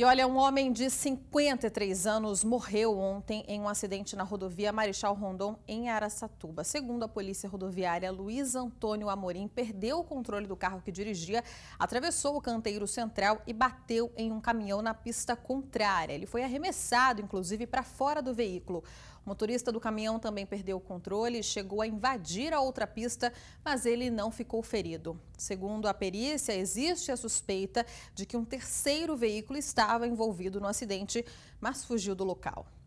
E olha, um homem de 53 anos morreu ontem em um acidente na rodovia Marechal Rondon, em Araçatuba. Segundo a polícia rodoviária, Luiz Antônio Amorim perdeu o controle do carro que dirigia, atravessou o canteiro central e bateu em um caminhão na pista contrária. Ele foi arremessado, inclusive, para fora do veículo. O motorista do caminhão também perdeu o controle e chegou a invadir a outra pista, mas ele não ficou ferido. Segundo a perícia, existe a suspeita de que um terceiro veículo estava estava envolvido no acidente, mas fugiu do local.